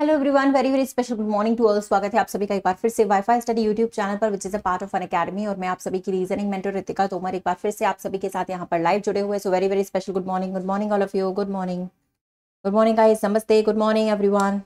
hello everyone very very special good morning to all स्वागत है आप सभी का एक बार फिर से वाईफाई स्टडी यूट्यूब चैनल पर which is a part of an academy और मैं आप सभी की रीजनिंग मेंटर रितिका तोमर एक बार फिर से आप सभी के साथ यहाँ पर लाइव जुड़े हुए so very very special good morning good morning all of you good morning good morning guys नमस्ते गुड मॉर्निंग एवरीवन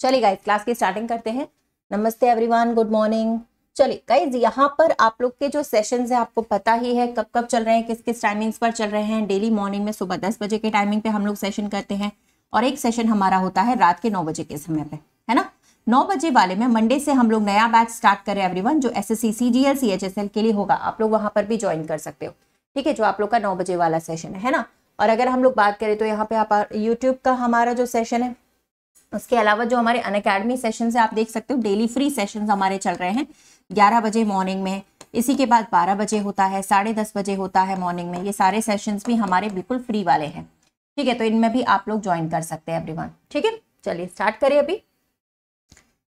चलिए गाइस क्लास की स्टार्टिंग करते हैं नमस्ते एवरीवन गुड मॉर्निंग चलिए गाइज यहाँ पर आप लोग के जो सेशन है आपको पता ही है कब कब चल रहे हैं किस किस टाइमिंग्स पर चल रहे हैं डेली मॉर्निंग में सुबह दस बजे के टाइमिंग पे हम लोग सेशन करते हैं और एक सेशन हमारा होता है रात के नौ बजे के समय पे है ना नौ बजे वाले में मंडे से हम लोग नया बैच स्टार्ट करें एवरीवन जो S S C C G L C H S L के लिए होगा आप लोग वहाँ पर भी ज्वाइन कर सकते हो ठीक है जो आप लोग का नौ बजे वाला सेशन है, है ना और अगर हम लोग बात करें तो यहाँ पे आप यूट्यूब का हमारा जो सेशन है उसके अलावा जो हमारे अन अकेडमी सेशन है आप देख सकते हो डेली फ्री सेशन हमारे चल रहे हैं ग्यारह बजे मॉर्निंग में इसी के बाद बारह बजे होता है साढ़े दस बजे होता है मॉर्निंग में ये सारे सेशंस भी हमारे बिल्कुल फ्री वाले हैं ठीक है तो इनमें भी आप लोग ज्वाइन कर सकते हैं एवरीवन ठीक है चलिए स्टार्ट करिए अभी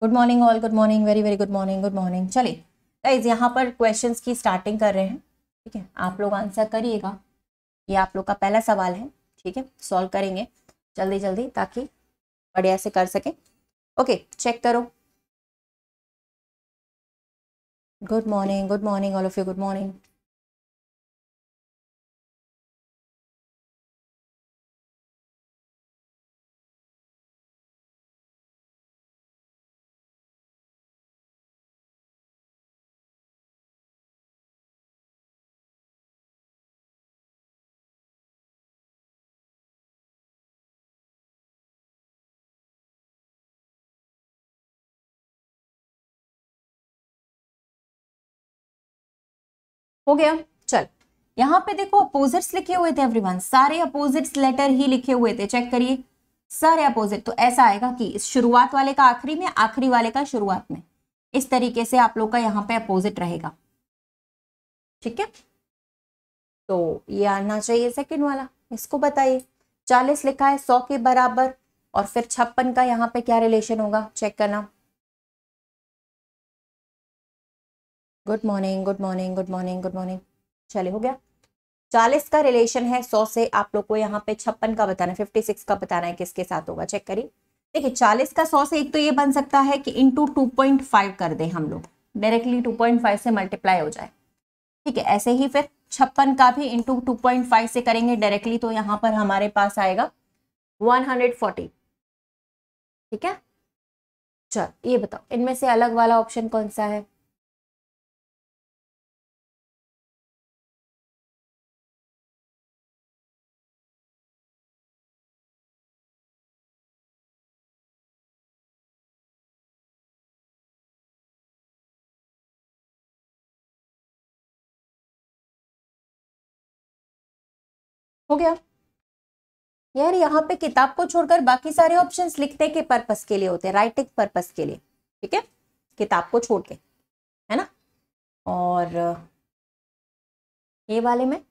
good morning all good morning very very good morning good morning चलिए गाइज यहाँ पर क्वेश्चन की स्टार्टिंग कर रहे हैं ठीक है आप लोग आंसर करिएगा ये आप लोग का पहला सवाल है ठीक है सॉल्व करेंगे जल्दी जल्दी ताकि बढ़िया से कर सकें ओके चेक करो good morning good morning all of you good morning हो गया चल यहाँ पे देखो अपोजिट्स लिखे हुए थे एवरीवन सारे अपोजिट्स लेटर ही लिखे हुए थे चेक करिए सारे अपोजिट तो ऐसा आएगा कि शुरुआत वाले का आखिरी में आखिरी वाले का शुरुआत में इस तरीके से आप लोग का यहाँ पे अपोजिट रहेगा ठीक है तो ये आना चाहिए सेकंड वाला इसको बताइए चालीस लिखा है सौ के बराबर और फिर छप्पन का यहाँ पे क्या रिलेशन होगा चेक करना good morning good morning good morning good morning चले हो गया चालीस का रिलेशन है सौ से आप लोग को यहाँ पे छप्पन का बताना है फिफ्टी सिक्स का बताना है किसके साथ होगा चेक करिए देखिए चालीस का सौ से एक तो ये बन सकता है कि इंटू टू पॉइंट फाइव कर दें हम लोग डायरेक्टली टू पॉइंट फाइव से मल्टीप्लाई हो जाए ठीक है ऐसे ही फिर छप्पन का भी इंटू टू पॉइंट फाइव से करेंगे डायरेक्टली तो यहाँ पर हमारे पास आएगा वन हंड्रेड फोर्टी ठीक है चल ये बताओ इनमें से अलग वाला ऑप्शन कौन सा है हो गया यार यहाँ पे किताब को छोड़कर बाकी सारे ऑप्शंस लिखने के पर्पस के लिए होते हैं राइटिंग पर्पस के लिए ठीक है किताब को छोड़ के है ना और ये वाले में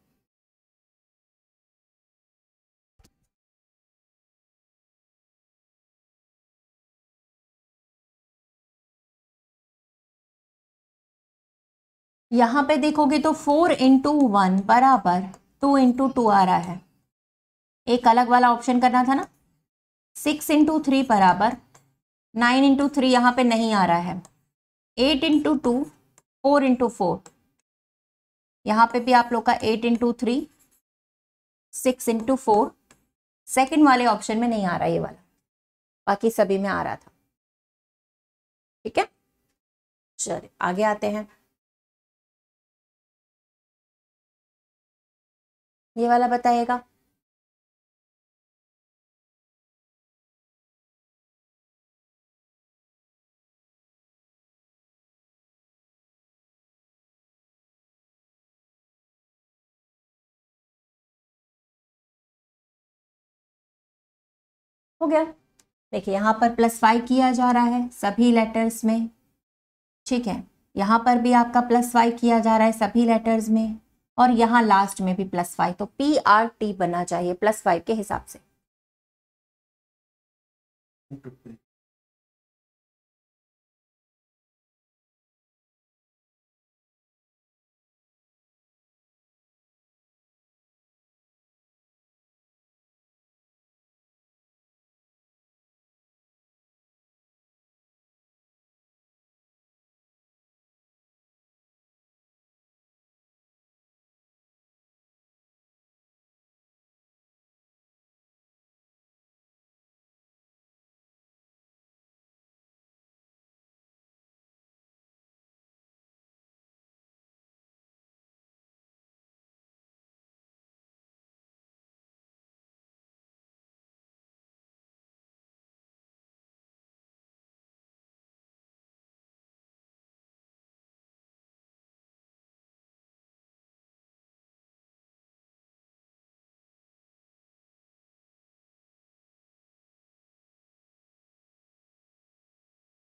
यहां पे देखोगे तो फोर इंटू वन बराबर टू इंटू टू आ रहा है एक अलग वाला ऑप्शन करना था ना सिक्स इंटू थ्री बराबर नाइन इंटू थ्री यहाँ पर नहीं आ रहा है eight into two four into four यहाँ पर भी आप लोग का eight into three six into four second वाले ऑप्शन में नहीं आ रहा ये वाला बाकी सभी में आ रहा था ठीक है चलिए आगे आते हैं ये वाला बताएगा हो गया देखिए यहां पर प्लस वाई किया जा रहा है सभी लेटर्स में ठीक है यहां पर भी आपका प्लस वाई किया जा रहा है सभी लेटर्स में और यहाँ लास्ट में भी प्लस फाइव तो पी आर टी बनना चाहिए प्लस फाइव के हिसाब से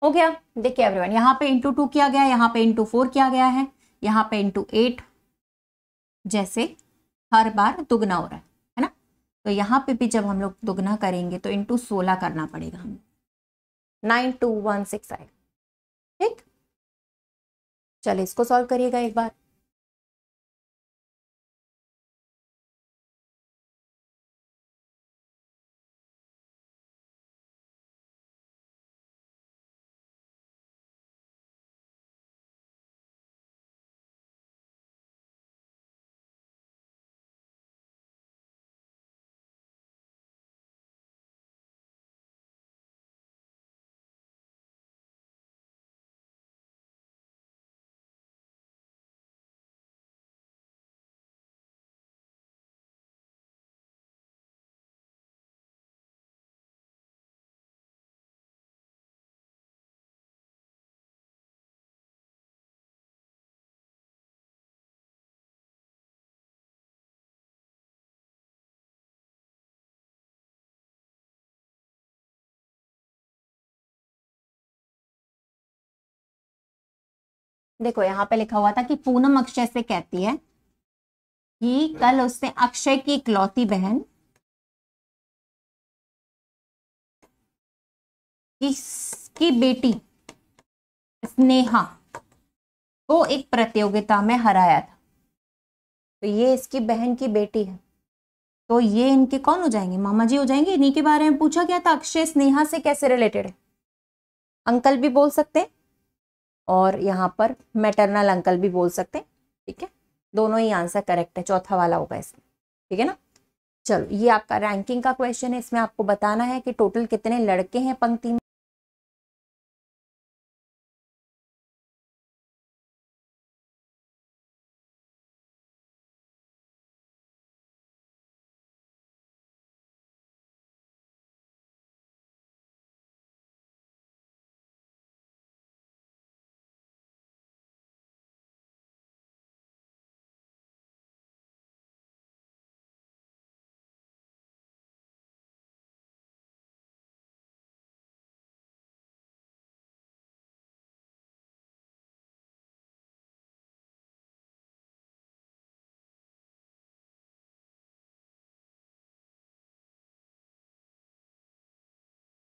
हो गया देखिए एवरीवन यहाँ पे इंटू टू किया गया यहाँ पे इंटू फोर किया गया है यहाँ पे इंटू एट जैसे हर बार दुगना हो रहा है है ना तो यहाँ पे भी जब हम लोग दुगना करेंगे तो इंटू सोलह करना पड़ेगा हमें नाइन टू वन सिक्स आएगा ठीक चलिए इसको सॉल्व करिएगा एक बार देखो यहाँ पे लिखा हुआ था कि पूनम अक्षय से कहती है कि कल उसने अक्षय की इकलौती बहन इसकी बेटी स्नेहा को एक प्रतियोगिता में हराया था तो ये इसकी बहन की बेटी है तो ये इनके कौन हो जाएंगे मामा जी हो जाएंगे इन्हीं के बारे में पूछा गया था अक्षय स्नेहा से कैसे रिलेटेड है अंकल भी बोल सकते हैं और यहाँ पर मैटरनल अंकल भी बोल सकते हैं ठीक है दोनों ही आंसर करेक्ट है चौथा वाला होगा इसमें ठीक है ना चलो ये आपका रैंकिंग का क्वेश्चन है इसमें आपको बताना है कि टोटल कितने लड़के हैं पंक्ति में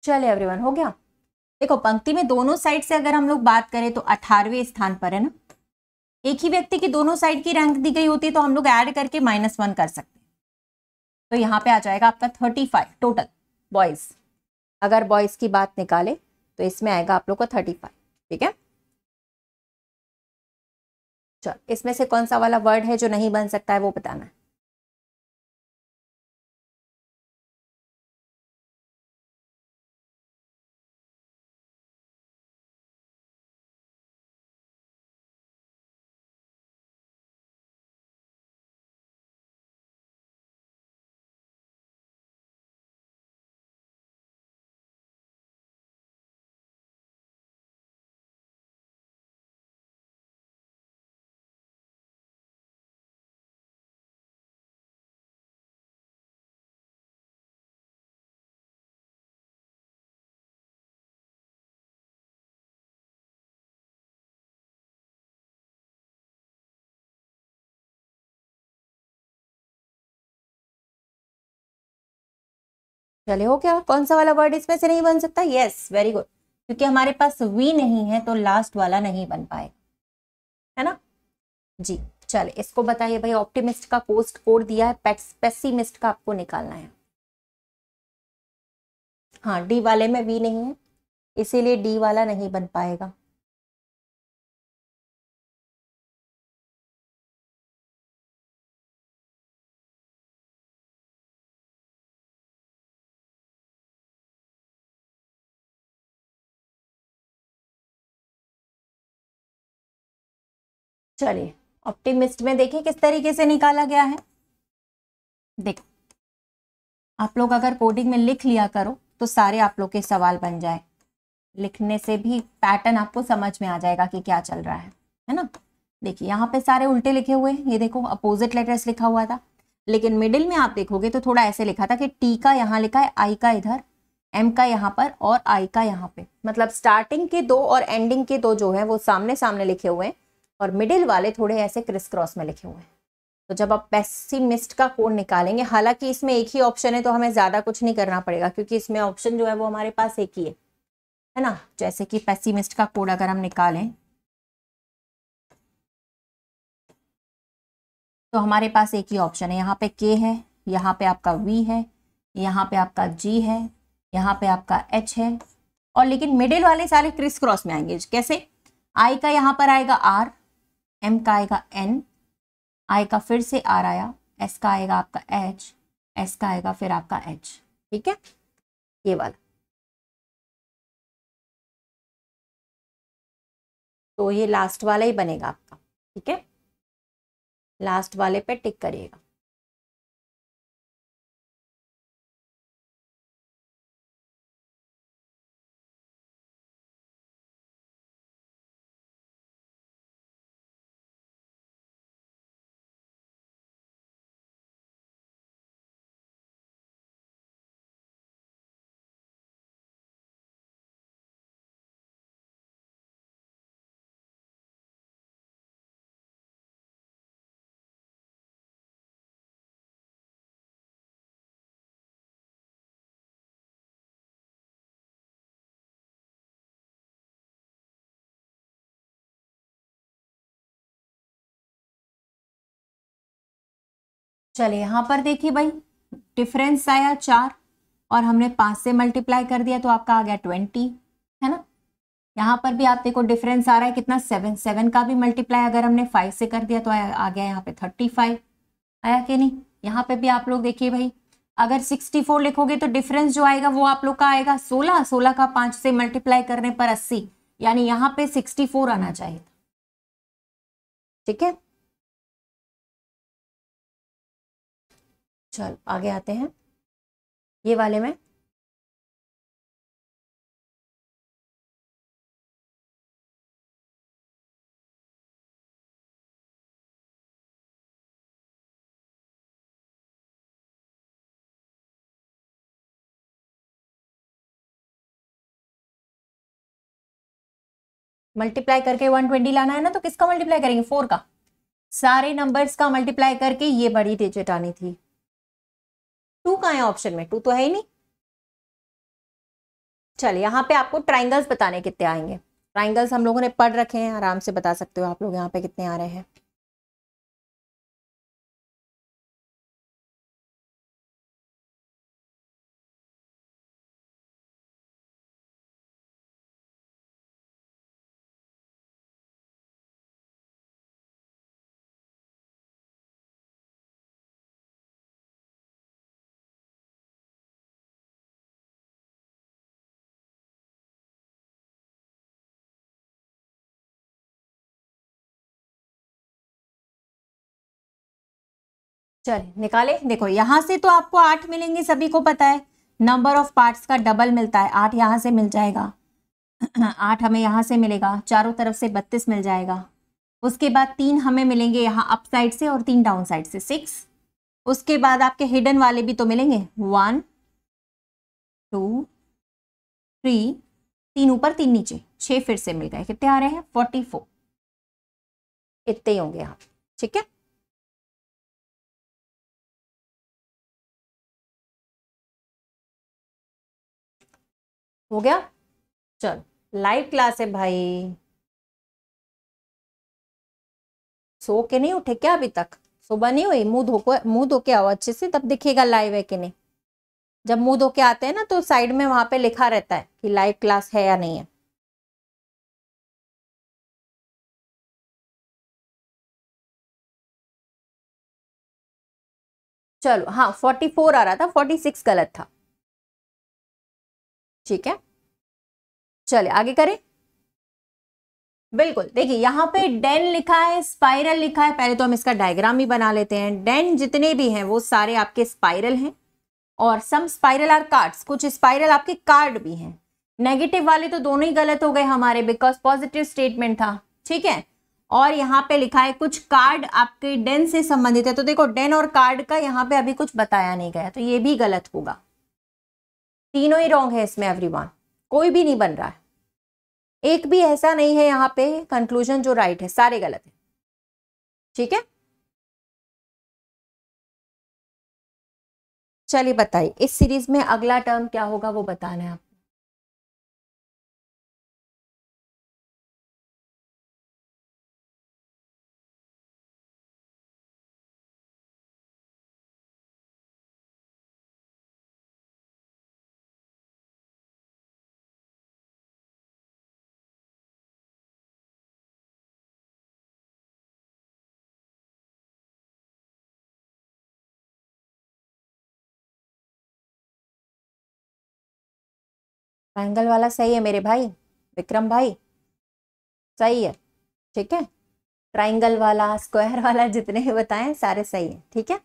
चले एवरीवन हो गया देखो पंक्ति में दोनों साइड से अगर हम लोग बात करें तो अठारहवें स्थान पर है ना एक ही व्यक्ति की दोनों साइड की रैंक दी गई होती है तो हम लोग ऐड करके माइनस वन कर सकते हैं तो यहाँ पे आ जाएगा आपका थर्टी फाइव टोटल बॉयज अगर बॉयज की बात निकाले तो इसमें आएगा आप लोग का थर्टी फाइव ठीक है चल इसमें से कौन सा वाला वर्ड है जो नहीं बन सकता है वो बताना है चले हो क्या कौन सा वाला वर्ड इसमें से नहीं बन सकता यस वेरी गुड क्योंकि हमारे पास वी नहीं है तो लास्ट वाला नहीं बन पाएगा है ना जी चले इसको बताइए भाई ऑप्टिमिस्ट का पोस्ट कोड दिया है पेसिमिस्ट का आपको निकालना है हाँ डी वाले में वी नहीं है इसीलिए डी वाला नहीं बन पाएगा चलिए ऑप्टिमिस्ट में देखिए किस तरीके से निकाला गया है देखो आप लोग अगर कोडिंग में लिख लिया करो तो सारे आप लोग के सवाल बन जाए लिखने से भी पैटर्न आपको समझ में आ जाएगा कि क्या चल रहा है है ना देखिए यहाँ पे सारे उल्टे लिखे हुए हैं ये देखो अपोजिट लेटर्स लिखा हुआ था लेकिन मिडिल में आप देखोगे तो थोड़ा ऐसे लिखा था कि टी का यहाँ लिखा है आई का इधर एम का यहाँ पर और आई का यहाँ पे मतलब स्टार्टिंग के दो और एंडिंग के दो जो है वो सामने सामने लिखे हुए हैं और मिडिल वाले थोड़े ऐसे क्रिस क्रॉस में लिखे हुए हैं तो जब आप पेसिमिस्ट का कोड निकालेंगे हालांकि इसमें एक ही ऑप्शन है तो हमें ज़्यादा कुछ नहीं करना पड़ेगा क्योंकि इसमें ऑप्शन जो है वो हमारे पास एक ही है है ना जैसे कि पेसिमिस्ट का कोड अगर हम निकालें तो हमारे पास एक ही ऑप्शन है यहाँ पे के है यहाँ पे आपका वी है यहाँ पे आपका जी है यहाँ पे आपका एच है और लेकिन मिडिल वाले सारे क्रिस क्रॉस में आएंगे कैसे आई का यहाँ पर आएगा आर एम का आएगा एन आई का फिर से आर आया एस का आएगा आपका एच एस का आएगा फिर आपका एच ठीक है ये वाला तो ये लास्ट वाला ही बनेगा आपका ठीक है लास्ट वाले पे टिक करिएगा चले यहाँ पर देखिए भाई डिफरेंस आया चार और हमने पाँच से मल्टीप्लाई कर दिया तो आपका आ गया ट्वेंटी है ना यहाँ पर भी आप देखो डिफरेंस आ रहा है कितना सेवन सेवन का भी मल्टीप्लाई अगर हमने फाइव से कर दिया तो आ, आ गया यहाँ पे थर्टी फाइव आया कि नहीं यहाँ पे भी आप लोग देखिए भाई अगर सिक्सटी फोर लिखोगे तो डिफरेंस जो आएगा वो आप लोग का आएगा सोलह सोलह का पाँच से मल्टीप्लाई करने पर अस्सी यानी यहाँ पे सिक्सटी फोर आना चाहिए ठीक है चल आगे आते हैं ये वाले में मल्टीप्लाई करके 120 लाना है ना तो किसका मल्टीप्लाई करेंगे फोर का सारे नंबर्स का मल्टीप्लाई करके ये बड़ी डिजिट आनी थी टू का है ऑप्शन में टू तो है ही नहीं चलिए यहाँ पे आपको ट्राइंगल्स बताने कितने आएंगे ट्राइंगल्स हम लोगों ने पढ़ रखे हैं आराम से बता सकते हो आप लोग यहाँ पे कितने आ रहे हैं चलिए निकाले देखो यहाँ से तो आपको आठ मिलेंगे सभी को पता है नंबर ऑफ पार्ट्स का डबल मिलता है आठ यहाँ से मिल जाएगा आठ हमें यहाँ से मिलेगा चारों तरफ से बत्तीस मिल जाएगा उसके बाद तीन हमें मिलेंगे यहाँ अप साइड से और तीन डाउन साइड से सिक्स उसके बाद आपके हिडन वाले भी तो मिलेंगे वन टू थ्री तीन ऊपर तीन नीचे छह फिर से मिल गए कितने आ रहे हैं फोर्टी फोर इतने होंगे आप ठीक है हो गया चल लाइव क्लास है भाई सो के नहीं उठे क्या अभी तक सुबह नहीं हुई मुंह धोको मुंह धो के आओ अच्छे से तब दिखेगा लाइव है कि नहीं जब मुंह धो के आते हैं ना तो साइड में वहां पे लिखा रहता है कि लाइव क्लास है या नहीं है चलो हाँ फोर्टी फोर आ रहा था फोर्टी सिक्स गलत था ठीक है चलिए आगे करें बिल्कुल देखिए यहाँ पे डेन लिखा है स्पाइरल लिखा है पहले तो हम इसका डायग्राम ही बना लेते हैं डेन जितने भी हैं वो सारे आपके स्पाइरल हैं और सम स्पाइरल आर कार्ड्स कुछ स्पाइरल आपके कार्ड भी हैं नेगेटिव वाले तो दोनों ही गलत हो गए हमारे बिकॉज पॉजिटिव स्टेटमेंट था ठीक है और यहाँ पे लिखा है कुछ कार्ड आपके डेन से संबंधित है तो देखो डेन और कार्ड का यहाँ पे अभी कुछ बताया नहीं गया तो ये भी गलत होगा तीनों ही रॉन्ग है इसमें एवरीवन कोई भी नहीं बन रहा है एक भी ऐसा नहीं है यहाँ पे कंक्लूजन जो राइट है सारे गलत है ठीक है चलिए बताइए इस सीरीज में अगला टर्म क्या होगा वो बताना है आप ट्राइंगल वाला सही है मेरे भाई विक्रम भाई सही है ठीक है ट्राइंगल वाला स्क्वायर वाला जितने बताएं सारे सही है ठीक है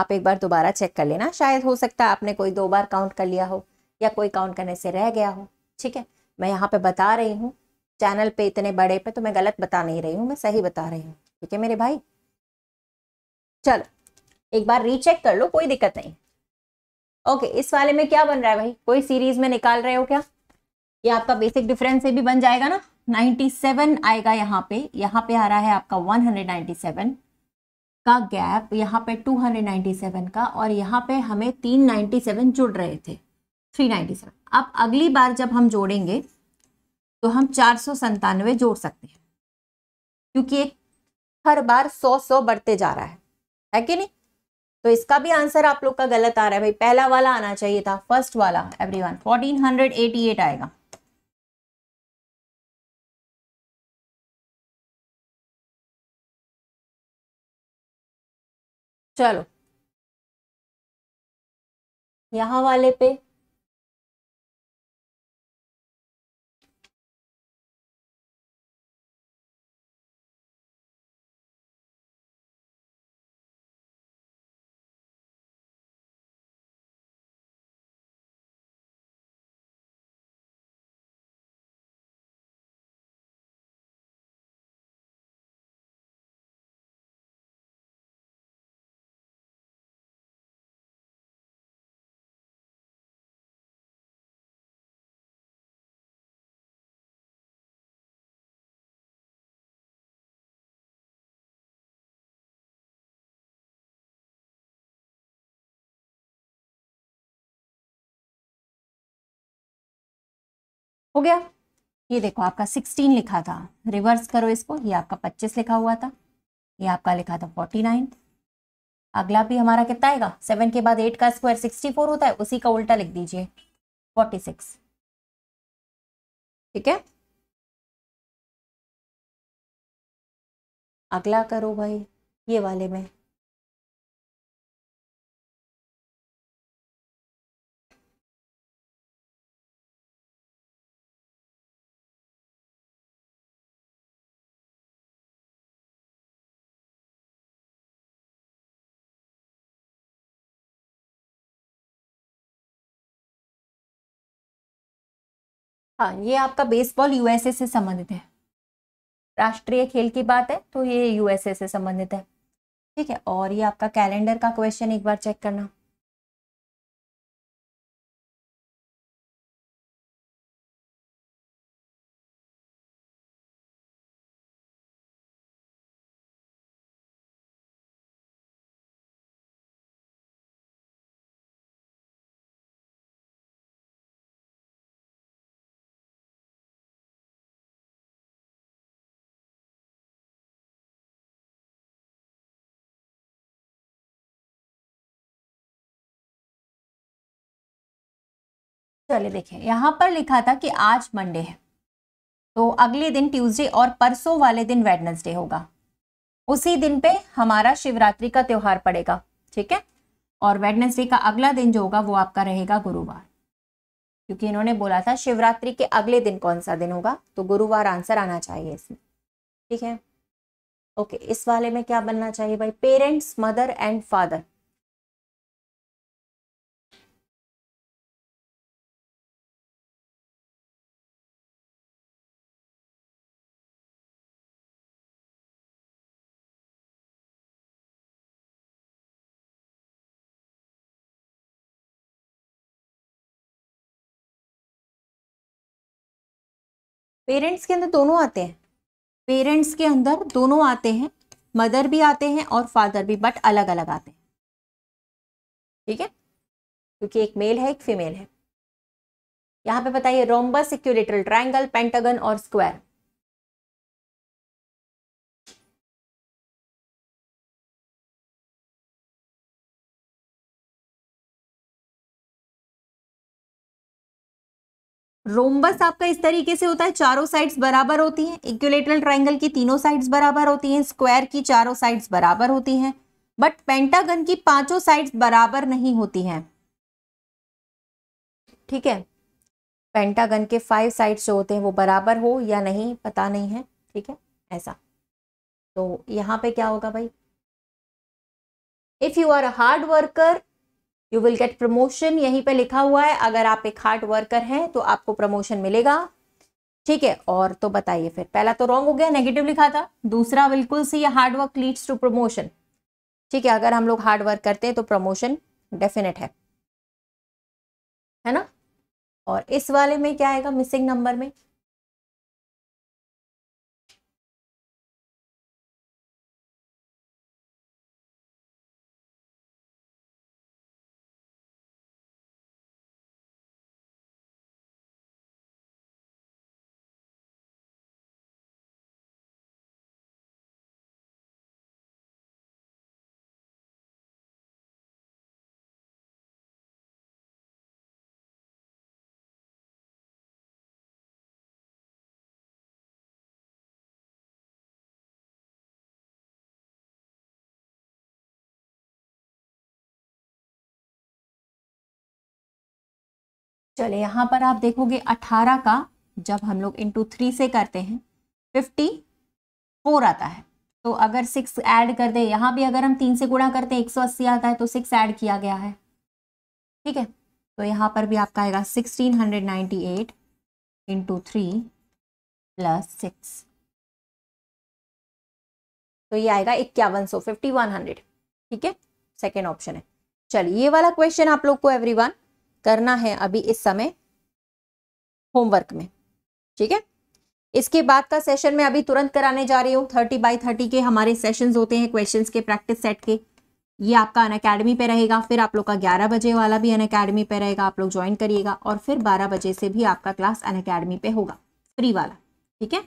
आप एक बार दोबारा चेक कर लेना शायद हो सकता है आपने कोई दो बार काउंट कर लिया हो या कोई काउंट करने से रह गया हो ठीक है मैं यहाँ पे बता रही हूँ चैनल पे इतने बड़े पे तो मैं गलत बता नहीं रही हूँ मैं सही बता रही हूँ ठीक है मेरे भाई चलो एक बार रीचेक कर लो कोई दिक्कत नहीं ओके इस वाले में क्या बन रहा है भाई कोई सीरीज में निकाल रहे हो क्या ये आपका बेसिक डिफरेंस से भी बन जाएगा ना 97 आएगा यहाँ पे यहाँ पे आ रहा है आपका 197 का गैप यहाँ पे 297 का और यहाँ पे हमें 397 जुड़ रहे थे 397 अब अगली बार जब हम जोड़ेंगे तो हम चार जोड़ सकते हैं क्योंकि एक हर बार सौ सौ बढ़ते जा रहा है है कि नहीं तो इसका भी आंसर आप लोग का गलत आ रहा है भाई पहला वाला आना चाहिए था फर्स्ट वाला एवरीवन 1488 आएगा चलो यहाँ वाले पे हो गया ये देखो आपका 16 लिखा था रिवर्स करो इसको ये आपका 25 लिखा हुआ था ये आपका लिखा था 49 अगला भी हमारा कितना आएगा सेवन के बाद एट का स्क्वायर 64 होता है उसी का उल्टा लिख दीजिए 46 ठीक है अगला करो भाई ये वाले में हाँ ये आपका बेसबॉल यूएसए से संबंधित है राष्ट्रीय खेल की बात है तो ये यूएसए से संबंधित है ठीक है और ये आपका कैलेंडर का क्वेश्चन एक बार चेक करना चलिए देखिए यहाँ पर लिखा था कि आज मंडे है तो अगले दिन ट्यूसडे और परसों वाले दिन वेडनेसडे होगा उसी दिन पे हमारा शिवरात्रि का त्यौहार पड़ेगा ठीक है और वेडनेसडे का अगला दिन जो होगा वो आपका रहेगा गुरुवार क्योंकि इन्होंने बोला था शिवरात्रि के अगले दिन कौन सा दिन होगा तो गुरुवार आंसर आना चाहिए इसमें ठीक है ओके इस वाले में क्या बनना चाहिए भाई parents mother and father parents के अंदर दोनों आते हैं पेरेंट्स के अंदर दोनों आते हैं मदर भी आते हैं और फादर भी बट अलग अलग आते हैं ठीक है क्योंकि एक मेल है एक फीमेल है यहाँ पे बताइए रोम्बस इक्यूलेटरल ट्राइंगल पेंटागन और स्क्वायर रोमबस आपका इस तरीके से होता है चारों साइड्स बराबर होती हैं इक्विलेटरल ट्राइंगल की तीनों साइड्स बराबर होती हैं स्क्वायर की चारों साइड्स बराबर होती हैं बट पेंटागन की पांचों साइड्स बराबर नहीं होती हैं ठीक है पेंटागन के फाइव साइड्स जो होते हैं वो बराबर हो या नहीं पता नहीं है ठीक है ऐसा तो यहाँ पे क्या होगा भाई if you are a hard worker you will get promotion यहीं पे लिखा हुआ है अगर आप एक हार्ड वर्कर हैं तो आपको प्रमोशन मिलेगा ठीक है और तो बताइए फिर पहला तो रॉन्ग हो गया नेगेटिव लिखा था दूसरा बिल्कुल सी hard work leads to promotion ठीक है अगर हम लोग हार्ड वर्क करते हैं तो प्रमोशन डेफिनेट है है ना और इस वाले में क्या आएगा मिसिंग नंबर में चले यहाँ पर आप देखोगे अठारह का जब हम लोग इंटू थ्री से करते हैं फिफ्टी फोर आता है तो अगर सिक्स ऐड कर दे यहाँ भी अगर हम तीन से गुणा करते हैं एक सौ अस्सी आता है तो सिक्स ऐड किया गया है ठीक है तो यहाँ पर भी आपका आएगा sixteen hundred ninety eight into three plus six तो ये आएगा इक्यावन सौ फिफ्टी वन हंड्रेड ठीक है सेकेंड ऑप्शन है चलिए ये वाला क्वेश्चन आप लोग को एवरीवन करना है अभी इस समय होमवर्क में ठीक है इसके बाद का सेशन मैं अभी तुरंत कराने जा रही हूँ थर्टी बाई थर्टी के हमारे सेशंस होते हैं क्वेश्चंस के प्रैक्टिस सेट के ये आपका अन अकेडमी पे रहेगा फिर आप लोग का ग्यारह बजे वाला भी अन अकेडमी पे रहेगा आप लोग ज्वाइन करिएगा और फिर बारह बजे से भी आपका क्लास अन अकेडमी पे होगा फ्री वाला ठीक है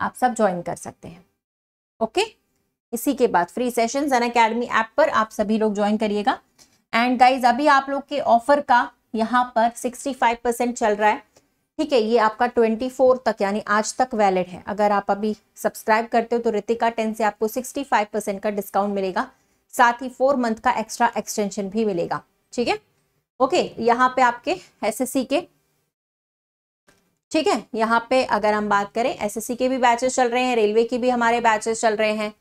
आप सब ज्वाइन कर सकते हैं ओके इसी के बाद free session Unacademy app पर आप सभी लोग ज्वाइन करिएगा एंड गाइज अभी आप लोग के ऑफर का यहाँ पर 65 परसेंट चल रहा है ठीक है ये आपका 24 तक यानी आज तक वैलिड है अगर आप अभी सब्सक्राइब करते हो तो रितिका टेन से आपको 65 परसेंट का डिस्काउंट मिलेगा साथ ही फोर मंथ का एक्स्ट्रा एक्सटेंशन भी मिलेगा ठीक है ओके यहाँ पे आपके सी के ठीक है यहाँ पे अगर हम बात करें सी के भी बैचेस चल रहे हैं रेलवे के भी हमारे बैचेस चल रहे हैं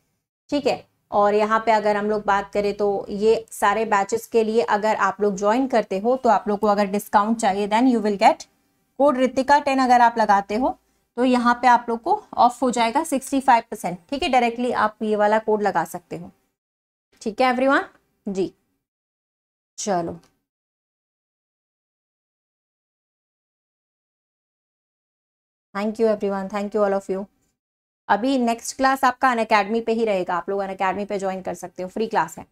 ठीक है और यहाँ पे अगर हम लोग बात करें तो ये सारे बैचेस के लिए अगर आप लोग ज्वाइन करते हो तो आप लोग को अगर डिस्काउंट चाहिए then you will get code Ritika ten अगर आप लगाते हो तो यहाँ पे आप लोग को ऑफ हो जाएगा सिक्सटी फाइव परसेंट ठीक है डायरेक्टली आप ये वाला कोड लगा सकते हो ठीक है एवरीवन जी चलो thank you everyone thank you all of you अभी नेक्स्ट क्लास आपका अन अकेडमी पे ही रहेगा आप लोग अन अकेडमी पे ज्वाइन कर सकते हो फ्री क्लास है